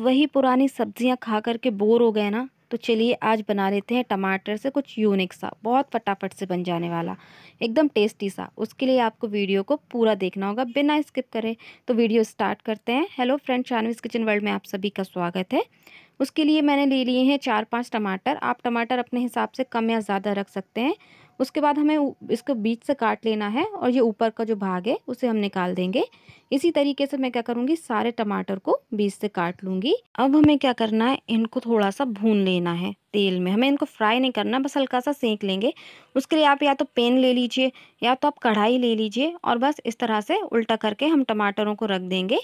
वही पुरानी सब्जियां खा करके बोर हो गए ना तो चलिए आज बना लेते हैं टमाटर से कुछ यूनिक सा बहुत फटाफट से बन जाने वाला एकदम टेस्टी सा उसके लिए आपको वीडियो को पूरा देखना होगा बिना स्किप करें तो वीडियो स्टार्ट करते हैं hello friend Shanveez kitchen world में आप सभी का स्वागत है उसके लिए मैंने ले लिए हैं चार पाँच टमाटर आप टमाटर अपने हिसाब से कम या ज़्यादा रख सकते हैं उसके बाद हमें इसको बीच से काट लेना है और ये ऊपर का जो भाग है उसे हम निकाल देंगे इसी तरीके से मैं क्या करूँगी सारे टमाटर को बीच से काट लूँगी अब हमें क्या करना है इनको थोड़ा सा भून लेना है तेल में हमें इनको फ्राई नहीं करना बस हल्का सा सेंक लेंगे उसके लिए आप या तो पेन ले लीजिए या तो आप कढ़ाई ले लीजिए और बस इस तरह से उल्टा करके हम टमाटरों को रख देंगे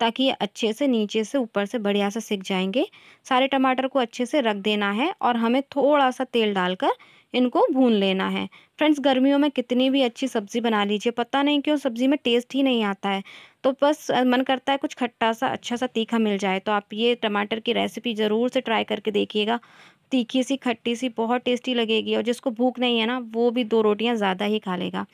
ताकि ये अच्छे से नीचे से ऊपर से बढ़िया से सिक जाएंगे सारे टमाटर को अच्छे से रख देना है और हमें थोड़ा सा तेल डालकर इनको भून लेना है फ्रेंड्स गर्मियों में कितनी भी अच्छी सब्ज़ी बना लीजिए पता नहीं क्यों सब्ज़ी में टेस्ट ही नहीं आता है तो बस मन करता है कुछ खट्टा सा अच्छा सा तीखा मिल जाए तो आप ये टमाटर की रेसिपी ज़रूर से ट्राई करके देखिएगा तीखी सी खट्टी सी बहुत टेस्टी लगेगी और जिसको भूख नहीं है ना वो भी दो रोटियां ज़्यादा ही खा लेगा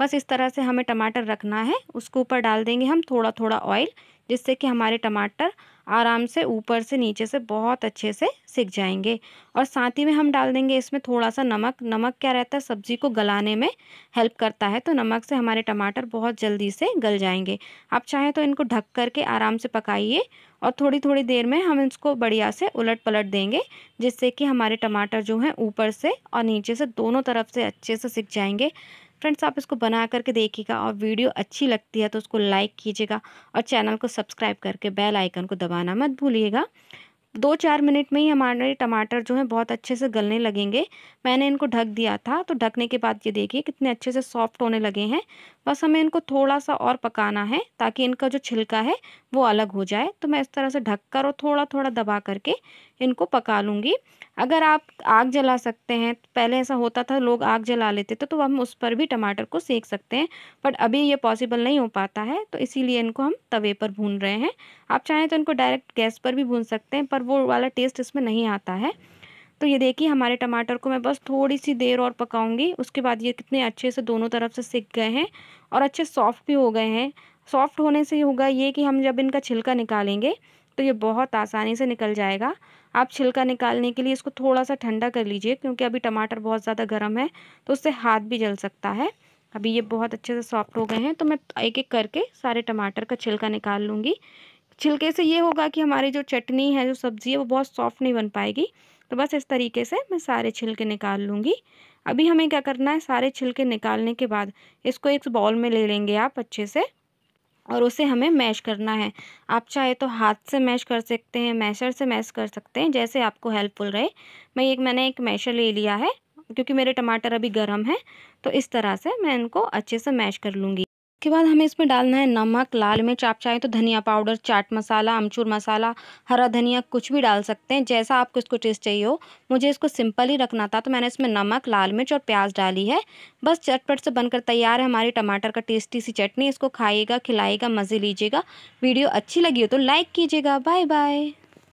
बस इस तरह से हमें टमाटर रखना है उसके ऊपर डाल देंगे हम थोड़ा थोड़ा ऑयल जिससे कि हमारे टमाटर आराम से ऊपर से नीचे से बहुत अच्छे से सिक जाएंगे और साथ ही में हम डाल देंगे इसमें थोड़ा सा नमक नमक क्या रहता है सब्ज़ी को गलाने में हेल्प करता है तो नमक से हमारे टमाटर बहुत जल्दी से गल जाएंगे आप चाहें तो इनको ढक करके आराम से पकाइए और थोड़ी थोड़ी देर में हम इसको बढ़िया से उलट पलट देंगे जिससे कि हमारे टमाटर जो हैं ऊपर से और नीचे से दोनों तरफ से अच्छे से सिक जाएंगे फ्रेंड्स आप इसको बना करके देखिएगा और वीडियो अच्छी लगती है तो उसको लाइक कीजिएगा और चैनल को सब्सक्राइब करके बेल आइकन को दबाना मत भूलिएगा दो चार मिनट में ही हमारे टमाटर जो हैं बहुत अच्छे से गलने लगेंगे मैंने इनको ढक दिया था तो ढकने के बाद ये देखिए कितने अच्छे से सॉफ्ट होने लगे हैं बस हमें इनको थोड़ा सा और पकाना है ताकि इनका जो छिलका है वो अलग हो जाए तो मैं इस तरह से ढक कर और थोड़ा थोड़ा दबा करके इनको पका लूँगी अगर आप आग जला सकते हैं पहले ऐसा होता था लोग आग जला लेते थे तो हम उस पर भी टमाटर को सेक सकते हैं बट अभी ये पॉसिबल नहीं हो पाता है तो इसीलिए इनको हम तवे पर भून रहे हैं आप चाहें तो इनको डायरेक्ट गैस पर भी भून सकते हैं पर वो वाला टेस्ट इसमें नहीं आता है तो ये देखिए हमारे टमाटर को मैं बस थोड़ी सी देर और पकाऊंगी उसके बाद ये कितने अच्छे से दोनों तरफ से सीख गए हैं और अच्छे सॉफ्ट भी हो गए हैं सॉफ्ट होने से होगा ये कि हम जब इनका छिलका निकालेंगे तो ये बहुत आसानी से निकल जाएगा आप छिलका निकालने के लिए इसको थोड़ा सा ठंडा कर लीजिए क्योंकि अभी टमाटर बहुत ज़्यादा गर्म है तो उससे हाथ भी जल सकता है अभी ये बहुत अच्छे से सॉफ्ट हो गए हैं तो मैं एक एक करके सारे टमाटर का छिलका निकाल लूँगी छिलके से ये होगा कि हमारी जो चटनी है जो सब्ज़ी है वो बहुत सॉफ्ट नहीं बन पाएगी तो बस इस तरीके से मैं सारे छिलके निकाल लूँगी अभी हमें क्या करना है सारे छिलके निकालने के बाद इसको एक बॉल में ले लेंगे आप अच्छे से और उसे हमें मैश करना है आप चाहे तो हाथ से मैश कर सकते हैं मैशर से मैश कर सकते हैं जैसे आपको हेल्पफुल रहे मैं एक मैंने एक मैशर ले लिया है क्योंकि मेरे टमाटर अभी गर्म हैं तो इस तरह से मैं इनको अच्छे से मैश कर लूँगी उसके बाद हमें इसमें डालना है नमक लाल मिर्च आप चाहें तो धनिया पाउडर चाट मसाला अमचूर मसाला हरा धनिया कुछ भी डाल सकते हैं जैसा आपको इसको टेस्ट चाहिए हो मुझे इसको सिंपल ही रखना था तो मैंने इसमें नमक लाल मिर्च और प्याज डाली है बस चटपट से बनकर तैयार है हमारी टमाटर का टेस्टी सी चटनी इसको खाइएगा खिलाइएगा मज़े लीजिएगा वीडियो अच्छी लगी हो तो लाइक कीजिएगा बाय बाय